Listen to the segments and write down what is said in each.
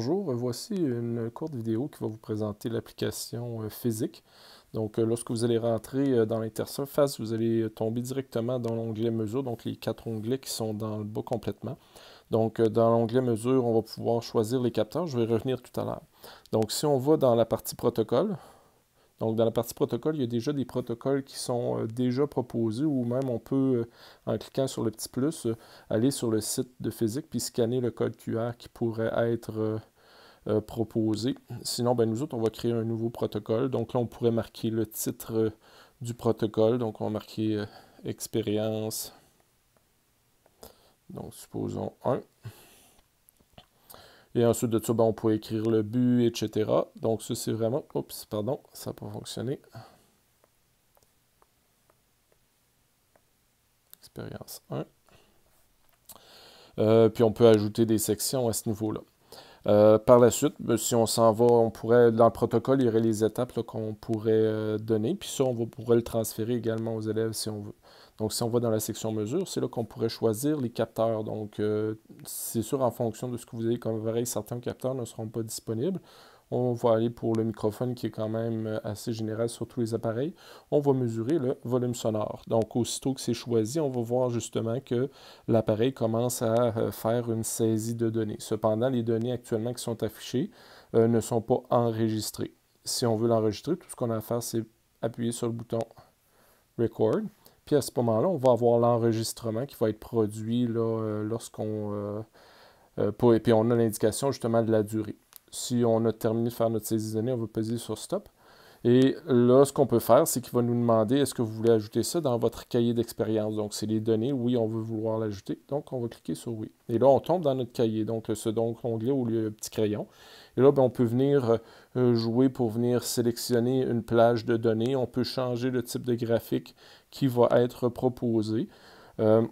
Bonjour, voici une courte vidéo qui va vous présenter l'application euh, physique. Donc, euh, lorsque vous allez rentrer euh, dans l'interface, vous allez tomber directement dans l'onglet mesure, donc les quatre onglets qui sont dans le bas complètement. Donc, dans l'onglet mesure, on va pouvoir choisir les capteurs. Je vais revenir tout à l'heure. Donc, si on va dans la partie protocole, donc, dans la partie protocole, il y a déjà des protocoles qui sont euh, déjà proposés ou même on peut, euh, en cliquant sur le petit plus, euh, aller sur le site de physique puis scanner le code QR qui pourrait être proposé. Sinon, ben, nous autres, on va créer un nouveau protocole. Donc là, on pourrait marquer le titre du protocole. Donc, on va marquer expérience. Donc, supposons 1. Et ensuite de ça, ben, on peut écrire le but, etc. Donc ça, c'est vraiment... Oups, pardon, ça n'a pas fonctionné. Expérience 1. Euh, puis on peut ajouter des sections à ce niveau-là. Euh, par la suite, ben, si on s'en va, on pourrait, dans le protocole, il y aurait les étapes qu'on pourrait euh, donner. Puis ça, on pourrait le transférer également aux élèves si on veut. Donc, si on va dans la section mesure, c'est là qu'on pourrait choisir les capteurs. Donc, euh, c'est sûr, en fonction de ce que vous avez comme appareil, certains capteurs ne seront pas disponibles. On va aller pour le microphone qui est quand même euh, assez général sur tous les appareils. On va mesurer le volume sonore. Donc, aussitôt que c'est choisi, on va voir justement que l'appareil commence à euh, faire une saisie de données. Cependant, les données actuellement qui sont affichées ne sont pas enregistrées. Si on veut l'enregistrer, tout ce qu'on a à faire, c'est appuyer sur le bouton Record puis à ce moment-là, on va avoir l'enregistrement qui va être produit euh, lorsqu'on. Euh, euh, puis on a l'indication justement de la durée. Si on a terminé de faire notre saisie de données, on va peser sur Stop. Et là, ce qu'on peut faire, c'est qu'il va nous demander est-ce que vous voulez ajouter ça dans votre cahier d'expérience. Donc, c'est les données. Oui, on veut vouloir l'ajouter. Donc, on va cliquer sur oui. Et là, on tombe dans notre cahier. Donc, ce donc l'onglet où il y a petit crayon. Et là, ben, on peut venir euh, jouer pour venir sélectionner une plage de données. On peut changer le type de graphique qui va être proposé. Euh,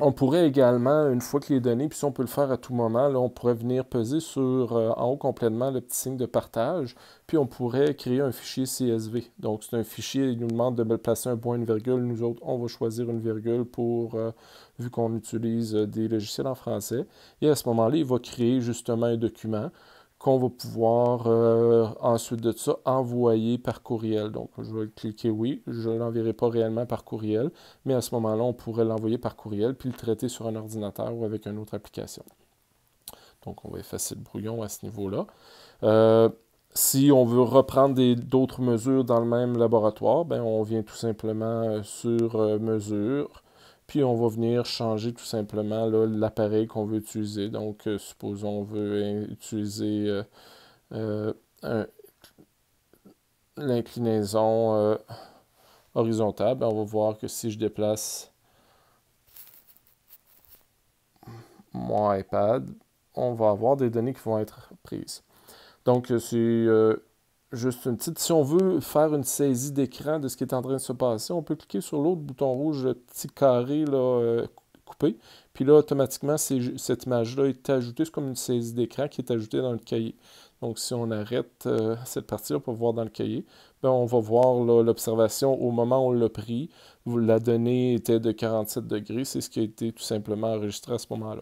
on pourrait également, une fois que les données, puis si on peut le faire à tout moment, on pourrait venir peser sur euh, en haut complètement le petit signe de partage, puis on pourrait créer un fichier CSV. Donc, c'est un fichier, il nous demande de placer un point, une virgule. Nous autres, on va choisir une virgule pour, euh, vu qu'on utilise euh, des logiciels en français. Et à ce moment-là, il va créer justement un document qu'on va pouvoir euh, ensuite de ça envoyer par courriel. Donc, je vais cliquer oui, je ne l'enverrai pas réellement par courriel, mais à ce moment-là, on pourrait l'envoyer par courriel puis le traiter sur un ordinateur ou avec une autre application. Donc, on va effacer le brouillon à ce niveau-là. Euh, si on veut reprendre d'autres mesures dans le même laboratoire, ben on vient tout simplement euh, sur Mesures ». Puis on va venir changer tout simplement l'appareil qu'on veut utiliser. Donc, euh, supposons on veut utiliser euh, euh, l'inclinaison horizontale. Ben, on va voir que si je déplace mon iPad, on va avoir des données qui vont être prises. Donc, c'est juste une petite, si on veut faire une saisie d'écran de ce qui est en train de se passer, on peut cliquer sur l'autre bouton rouge, le petit carré là, euh, coupé. Puis là, automatiquement, cette image-là est ajoutée. C'est comme une saisie d'écran qui est ajoutée dans le cahier. Donc, si on arrête euh, cette partie-là pour voir dans le cahier, ben, on va voir l'observation au moment où on l'a pris. La donnée était de 47 degrés, c'est ce qui a été tout simplement enregistré à ce moment-là.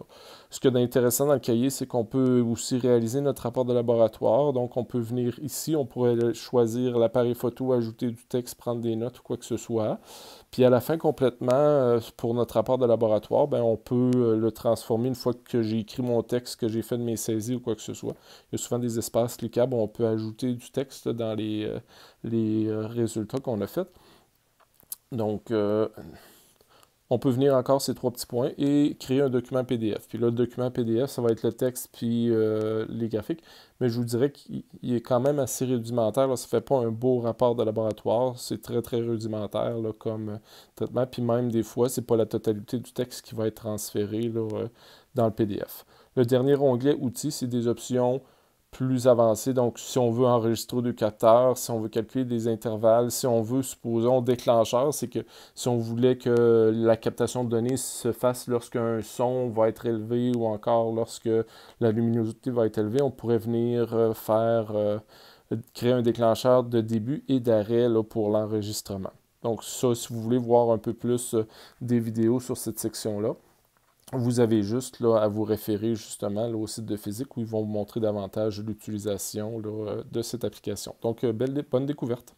Ce qui est intéressant dans le cahier, c'est qu'on peut aussi réaliser notre rapport de laboratoire. Donc, on peut venir ici, on pourrait choisir l'appareil photo, ajouter du texte, prendre des notes ou quoi que ce soit. Puis à la fin, complètement, euh, pour notre rapport de laboratoire, ben, on peut euh, le transformer une fois que j'ai écrit mon texte, que j'ai fait de mes saisies ou quoi que ce soit. Il y a souvent des espaces cliquables où on peut ajouter du texte dans les, euh, les euh, résultats qu'on a faits. Donc, euh, on peut venir encore ces trois petits points et créer un document PDF. Puis là, le document PDF, ça va être le texte puis euh, les graphiques. Mais je vous dirais qu'il est quand même assez rudimentaire. Ça ne fait pas un beau rapport de laboratoire. C'est très, très rudimentaire comme traitement. Puis même des fois, ce n'est pas la totalité du texte qui va être transféré dans le PDF. Le dernier onglet outils, c'est des options plus avancé, Donc, si on veut enregistrer du capteurs, si on veut calculer des intervalles, si on veut, supposons, déclencheur, c'est que si on voulait que la captation de données se fasse lorsqu'un son va être élevé ou encore lorsque la luminosité va être élevée, on pourrait venir euh, faire euh, créer un déclencheur de début et d'arrêt pour l'enregistrement. Donc ça, si vous voulez voir un peu plus euh, des vidéos sur cette section-là vous avez juste là, à vous référer justement au site de physique où ils vont vous montrer davantage l'utilisation euh, de cette application. Donc, euh, belle, bonne découverte.